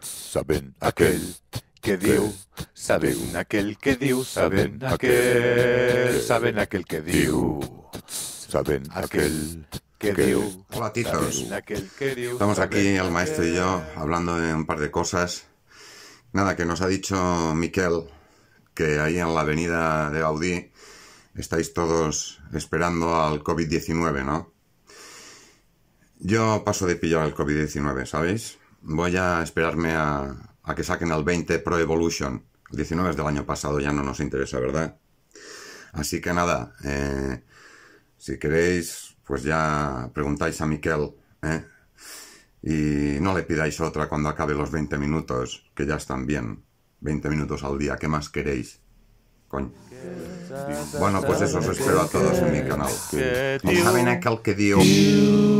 saben aquel que dio, saben aquel que dio, saben aquel, saben aquel que dio, saben aquel que dio. Hola tizos, estamos aquí el maestro y yo hablando de un par de cosas. Nada, que nos ha dicho Miquel que ahí en la avenida de Gaudí estáis todos esperando al COVID-19, ¿no? Yo paso de pillar al COVID-19, ¿sabéis? voy a esperarme a, que saquen el 20 Pro Evolution. El 19 es del año pasado, ya no nos interesa, ¿verdad? Así que nada, eh, si queréis, pues ya preguntáis a Miquel, ¿eh? Y no le pidáis otra cuando acabe los 20 minutos, que ya están bien. 20 minutos al día, ¿qué más queréis? Bueno, pues eso os espero a todos en mi canal. Os saben aquel que dio...